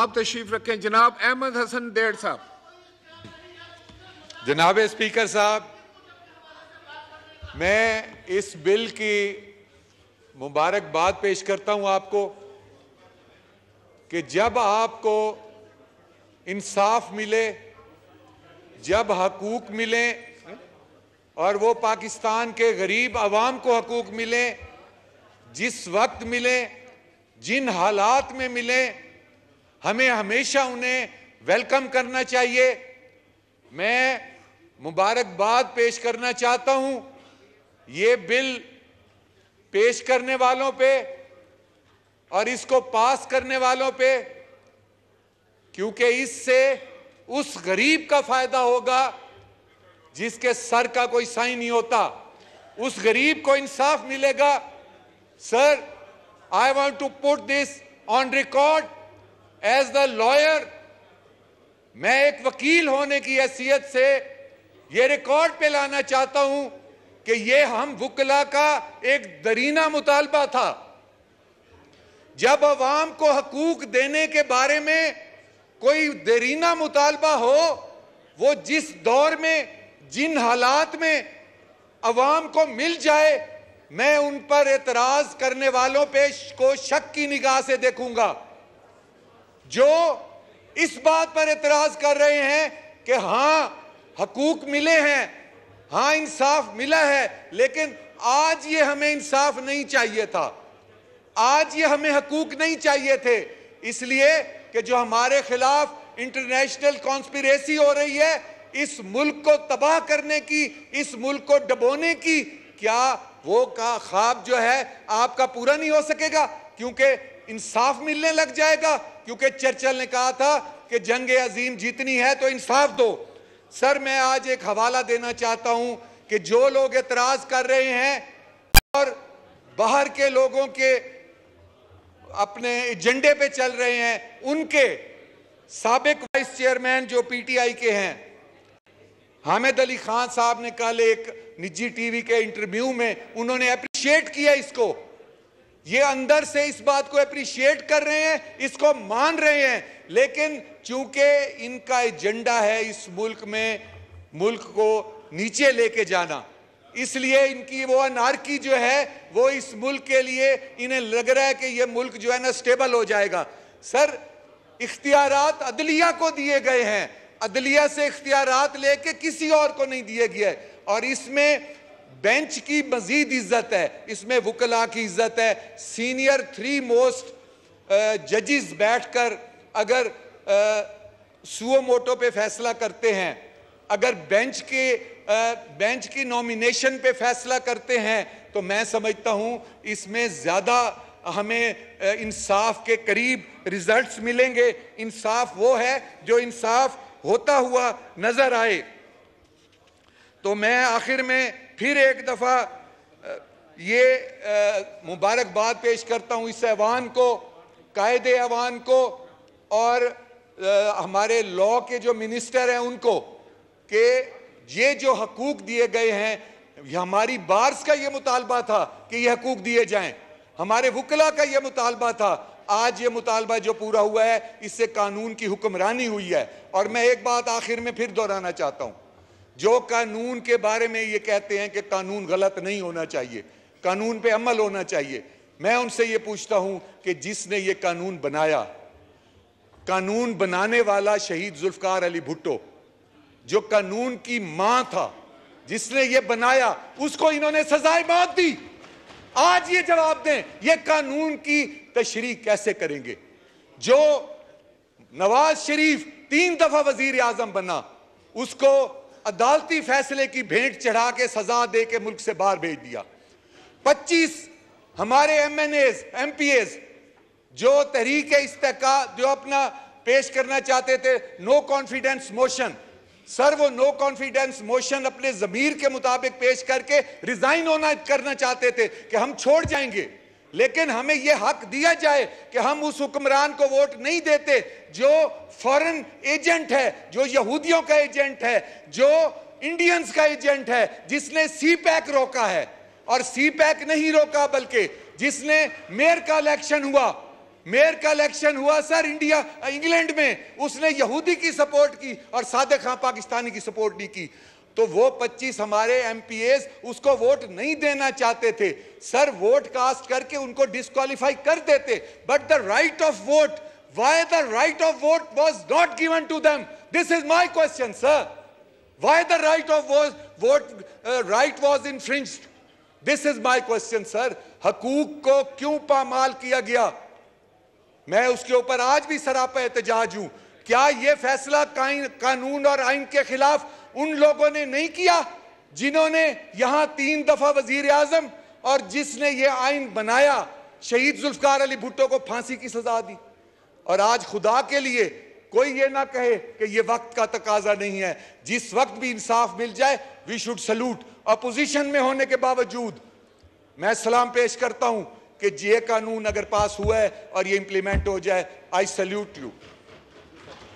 आप तशरीफ रखें जनाब अहमद हसन डेढ़ साहब जनाब स्पीकर साहब मैं इस बिल की मुबारकबाद पेश करता हूं आपको कि जब आपको इंसाफ मिले जब हकूक मिले और वो पाकिस्तान के गरीब आवाम को हकूक मिले जिस वक्त मिले जिन हालात में मिले हमें हमेशा उन्हें वेलकम करना चाहिए मैं मुबारकबाद पेश करना चाहता हूं ये बिल पेश करने वालों पे और इसको पास करने वालों पे क्योंकि इससे उस गरीब का फायदा होगा जिसके सर का कोई साइन नहीं होता उस गरीब को इंसाफ मिलेगा sir I want to put this on record as the lawyer मैं एक वकील होने की हैसियत से यह रिकॉर्ड पे लाना चाहता हूं कि यह हम वकला का एक दरीना मुतालबा था जब अवाम को हकूक देने के बारे में कोई दरीना मुतालबा हो वो जिस दौर में जिन हालात में अवाम को मिल जाए मैं उन पर एतराज़ करने वालों पे को शक की निगाह से देखूंगा जो इस बात पर एतराज कर रहे हैं कि हाँ हकूक मिले हैं हाँ इंसाफ मिला है लेकिन आज ये हमें इंसाफ नहीं चाहिए था आज ये हमें हकूक नहीं चाहिए थे इसलिए कि जो हमारे खिलाफ इंटरनेशनल कॉन्स्पिरेसी हो रही है इस मुल्क को तबाह करने की इस मुल्क को डबोने की क्या वो का ख्वाब जो है आपका पूरा नहीं हो सकेगा क्योंकि इंसाफ मिलने लग जाएगा क्योंकि चर्चल ने कहा था कि जंग अजीम जीतनी है तो इंसाफ दो सर मैं आज एक हवाला देना चाहता हूं कि जो लोग एतराज कर रहे हैं और बाहर के लोगों के अपने एजेंडे पे चल रहे हैं उनके सबक वाइस चेयरमैन जो पीटीआई के हैं हामिद अली खान साहब ने कल एक निजी टीवी के इंटरव्यू में उन्होंने अप्रिशिएट किया इसको ये अंदर से इस बात को अप्रिशिएट कर रहे हैं इसको मान रहे हैं लेकिन चूंकि इनका एजेंडा है इस मुल्क में मुल्क को नीचे लेके जाना इसलिए इनकी वो अनारकी जो है वो इस मुल्क के लिए इन्हें लग रहा है कि ये मुल्क जो है ना स्टेबल हो जाएगा सर इख्तियारत अदलिया को दिए गए हैं अदलिया से इख्तियारत लेके किसी और को नहीं दिए गए और इसमें बेंच की मजीद इज्जत है इसमें वकला की इज्जत है सीनियर थ्री मोस्ट बैठ बैठकर अगर सुओ मोटो पे फैसला करते हैं अगर बेंच के बेंच की नॉमिनेशन पे फैसला करते हैं तो मैं समझता हूँ इसमें ज़्यादा हमें इंसाफ के करीब रिजल्ट्स मिलेंगे इंसाफ वो है जो इंसाफ होता हुआ नज़र आए तो मैं आखिर में फिर एक दफ़ा ये मुबारकबाद पेश करता हूँ इस ऐवान को कायद ऐवान को और हमारे लॉ के जो मिनिस्टर हैं उनको कि ये जो हकूक दिए गए हैं हमारी बार्स का ये मुतालबा था कि ये हकूक दिए जाएं हमारे वकला का ये मुतालबा था आज ये मुतालबा जो पूरा हुआ है इससे कानून की हुक्मरानी हुई है और मैं एक बात आखिर में फिर दोहराना चाहता हूँ जो कानून के बारे में ये कहते हैं कि कानून गलत नहीं होना चाहिए कानून पे अमल होना चाहिए मैं उनसे ये पूछता हूं कि जिसने ये कानून बनाया कानून बनाने वाला शहीद जुल्फकार अली भुट्टो जो कानून की मां था जिसने ये बनाया उसको इन्होंने सजाए मौत दी आज ये जवाब दें ये कानून की तशरी कैसे करेंगे जो नवाज शरीफ तीन दफा वजीर आजम बना उसको अदालती फैसले की भेंट चढ़ा के सजा दे के मुल्क से बाहर भेज दिया 25 हमारे MNAs MPAs जो तहरीक इस्तेका जो अपना पेश करना चाहते थे नो कॉन्फिडेंस मोशन सर वो नो कॉन्फिडेंस मोशन अपने जमीर के मुताबिक पेश करके रिजाइन होना करना चाहते थे कि हम छोड़ जाएंगे लेकिन हमें यह हक दिया जाए कि हम उस हुक्मरान को वोट नहीं देते जो फॉरेन एजेंट है जो यहूदियों का एजेंट है जो इंडियंस का एजेंट है जिसने सी पैक रोका है और सी पैक नहीं रोका बल्कि जिसने मेयर का इलेक्शन हुआ मेयर का इलेक्शन हुआ सर इंडिया इंग्लैंड में उसने यहूदी की सपोर्ट की और सादे खां पाकिस्तानी की सपोर्ट नहीं की तो वो 25 हमारे एम उसको वोट नहीं देना चाहते थे सर वोट कास्ट करके उनको डिस्कालीफाई कर देते but the right of vote why the right of vote was not given to them this is my question sir why the right of vote right was in this is my question sir हकूक को क्यों पामाल किया गया मैं उसके ऊपर आज भी सरापा एहतजाज हूं क्या यह फैसला कानून और आइन के खिलाफ उन लोगों ने नहीं किया जिन्होंने यहाँ तीन दफा वजीर आजम और जिसने ये आइन बनाया शहीद जुल्फकार अली भुट्टो को फांसी की सजा दी और आज खुदा के लिए कोई ये ना कहे कि ये वक्त का तकाजा नहीं है जिस वक्त भी इंसाफ मिल जाए वी शुड सल्यूट अपोजिशन में होने के बावजूद मैं सलाम पेश करता हूं कि ये कानून अगर पास हुआ है और ये इंप्लीमेंट हो जाए आई सल्यूट यू